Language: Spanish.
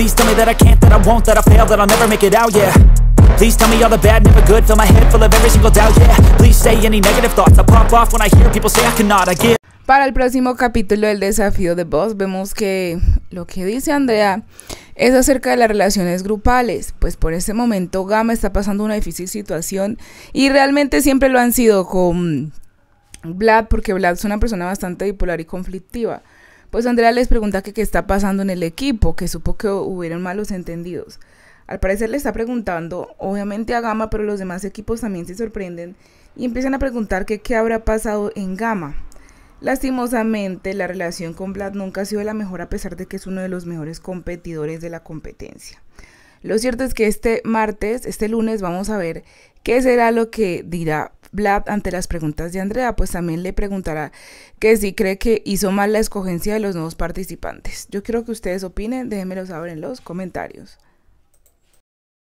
Para el próximo capítulo del desafío de Boss vemos que lo que dice Andrea es acerca de las relaciones grupales, pues por ese momento Gama está pasando una difícil situación y realmente siempre lo han sido con Vlad porque Vlad es una persona bastante bipolar y conflictiva. Pues Andrea les pregunta que qué está pasando en el equipo, que supo que hubieron malos entendidos. Al parecer le está preguntando, obviamente a Gama, pero los demás equipos también se sorprenden y empiezan a preguntar que qué habrá pasado en Gama. Lastimosamente, la relación con Vlad nunca ha sido la mejor a pesar de que es uno de los mejores competidores de la competencia. Lo cierto es que este martes, este lunes, vamos a ver qué será lo que dirá Blab ante las preguntas de Andrea, pues también le preguntará que si cree que hizo mal la escogencia de los nuevos participantes. Yo quiero que ustedes opinen, déjenmelo saber en los comentarios.